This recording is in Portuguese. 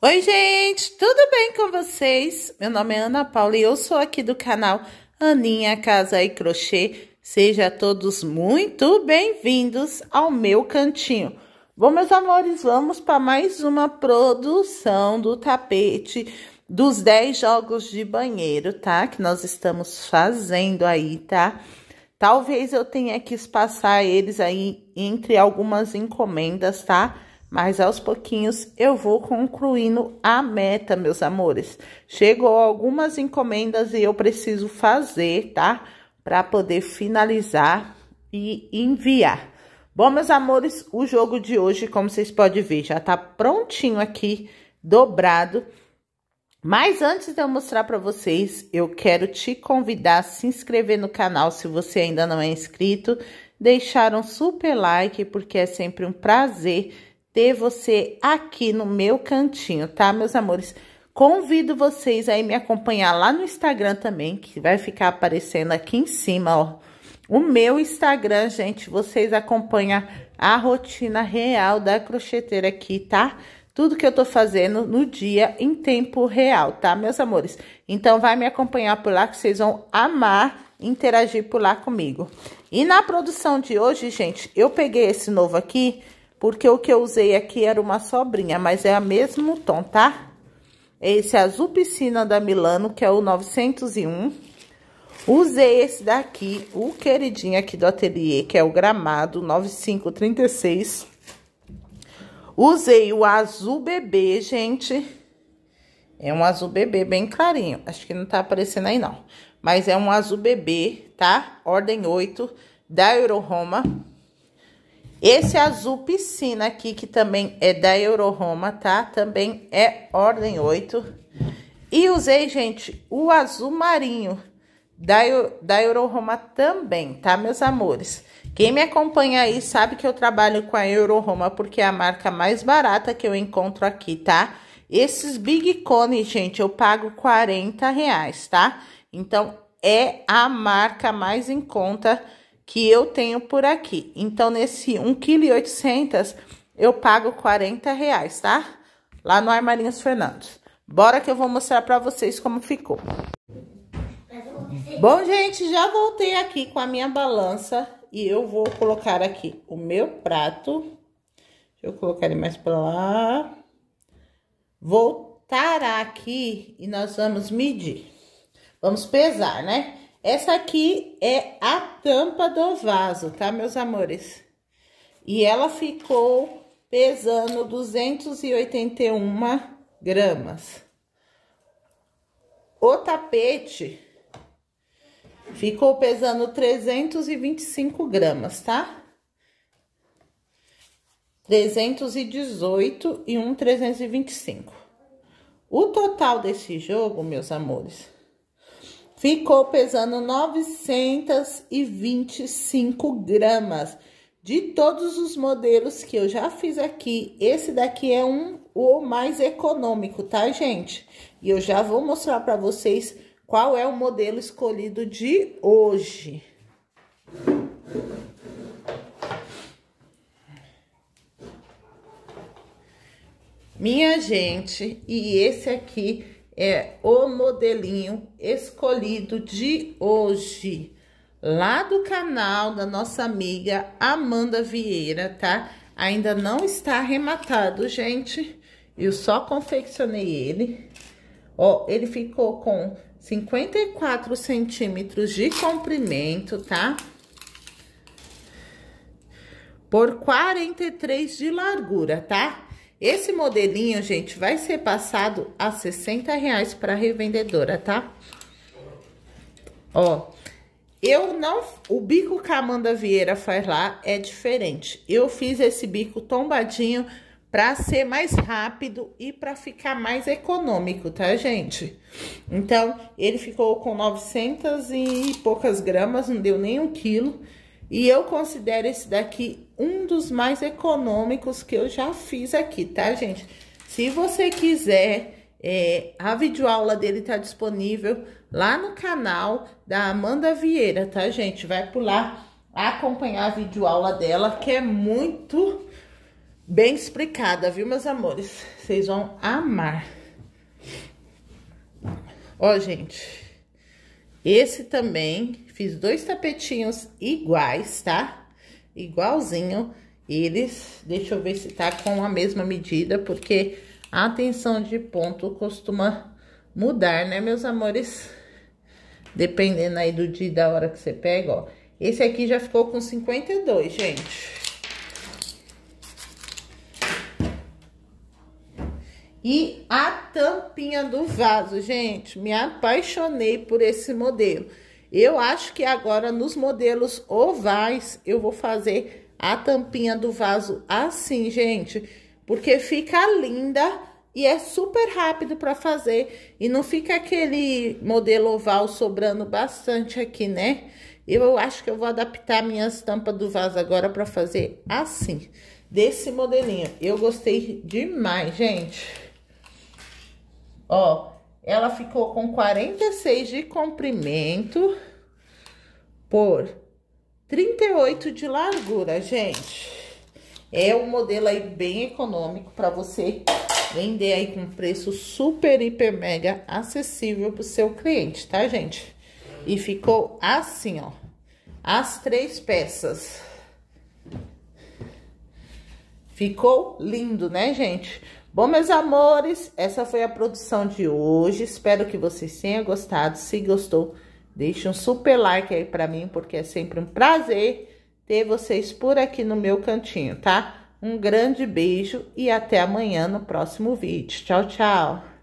Oi, gente, tudo bem com vocês? Meu nome é Ana Paula e eu sou aqui do canal Aninha Casa e Crochê. Sejam todos muito bem-vindos ao meu cantinho. Bom, meus amores, vamos para mais uma produção do tapete dos 10 jogos de banheiro, tá? Que nós estamos fazendo aí, tá? Talvez eu tenha que espaçar eles aí entre algumas encomendas, Tá? mas aos pouquinhos eu vou concluindo a meta, meus amores. Chegou algumas encomendas e eu preciso fazer, tá? Para poder finalizar e enviar. Bom, meus amores, o jogo de hoje, como vocês podem ver, já tá prontinho aqui, dobrado. Mas antes de eu mostrar para vocês, eu quero te convidar a se inscrever no canal se você ainda não é inscrito, deixar um super like, porque é sempre um prazer ter você aqui no meu cantinho, tá, meus amores? Convido vocês aí me acompanhar lá no Instagram também, que vai ficar aparecendo aqui em cima, ó. O meu Instagram, gente, vocês acompanham a rotina real da crocheteira aqui, tá? Tudo que eu tô fazendo no dia em tempo real, tá, meus amores? Então, vai me acompanhar por lá que vocês vão amar interagir por lá comigo. E na produção de hoje, gente, eu peguei esse novo aqui, porque o que eu usei aqui era uma sobrinha, mas é a mesmo tom, tá? É esse é azul piscina da Milano, que é o 901. Usei esse daqui, o queridinho aqui do ateliê, que é o gramado 9536. Usei o azul bebê, gente. É um azul bebê bem clarinho. Acho que não tá aparecendo aí, não. Mas é um azul bebê, tá? Ordem 8 da Eurohoma. Roma. Esse azul piscina aqui, que também é da Euroroma, tá? Também é ordem 8. E usei, gente, o azul marinho da, da Euroroma também, tá, meus amores? Quem me acompanha aí sabe que eu trabalho com a Euroroma, porque é a marca mais barata que eu encontro aqui, tá? Esses Big Cone, gente, eu pago 40 reais, tá? Então, é a marca mais em conta que eu tenho por aqui. Então, nesse 1,8 kg, eu pago 40 reais, tá? Lá no Armarinhos Fernandes. Bora que eu vou mostrar pra vocês como ficou. Bom, gente, já voltei aqui com a minha balança e eu vou colocar aqui o meu prato. Deixa eu colocar ele mais pra lá. Voltará aqui e nós vamos medir. Vamos pesar, né? Essa aqui é a tampa do vaso, tá, meus amores? E ela ficou pesando 281 gramas. O tapete ficou pesando 325 gramas, tá? 318 e um 325. O total desse jogo, meus amores, ficou pesando 925 gramas. De todos os modelos que eu já fiz aqui, esse daqui é um o mais econômico, tá, gente? E eu já vou mostrar para vocês qual é o modelo escolhido de hoje. Minha gente, e esse aqui é o modelinho escolhido de hoje, lá do canal da nossa amiga Amanda Vieira, tá? Ainda não está arrematado, gente. Eu só confeccionei ele. Ó, ele ficou com 54 centímetros de comprimento, tá? Por 43 de largura, tá? Esse modelinho, gente, vai ser passado a 60 reais para revendedora, tá? Ó, eu não... O bico que a Amanda Vieira faz lá é diferente. Eu fiz esse bico tombadinho para ser mais rápido e para ficar mais econômico, tá, gente? Então, ele ficou com 900 e poucas gramas, não deu nem um quilo. E eu considero esse daqui um dos mais econômicos que eu já fiz aqui, tá, gente? Se você quiser, é, a videoaula dele tá disponível lá no canal da Amanda Vieira, tá, gente? Vai por lá acompanhar a videoaula dela, que é muito bem explicada, viu, meus amores? Vocês vão amar. Ó, gente... Esse também, fiz dois tapetinhos iguais, tá? Igualzinho eles. Deixa eu ver se tá com a mesma medida, porque a tensão de ponto costuma mudar, né, meus amores? Dependendo aí do dia e da hora que você pega, ó. Esse aqui já ficou com 52, gente. E a tampinha do vaso, gente, me apaixonei por esse modelo. Eu acho que agora nos modelos ovais eu vou fazer a tampinha do vaso assim, gente, porque fica linda e é super rápido para fazer e não fica aquele modelo oval sobrando bastante aqui, né? Eu acho que eu vou adaptar minhas tampas do vaso agora para fazer assim, desse modelinho. Eu gostei demais, gente. Ó, ela ficou com 46 de comprimento por 38 de largura, gente. É um modelo aí bem econômico para você vender aí com preço super, hiper, mega acessível para o seu cliente, tá, gente? E ficou assim, ó. As três peças. Ficou lindo, né, gente? Bom, meus amores, essa foi a produção de hoje. Espero que vocês tenham gostado. Se gostou, deixe um super like aí pra mim, porque é sempre um prazer ter vocês por aqui no meu cantinho, tá? Um grande beijo e até amanhã no próximo vídeo. Tchau, tchau!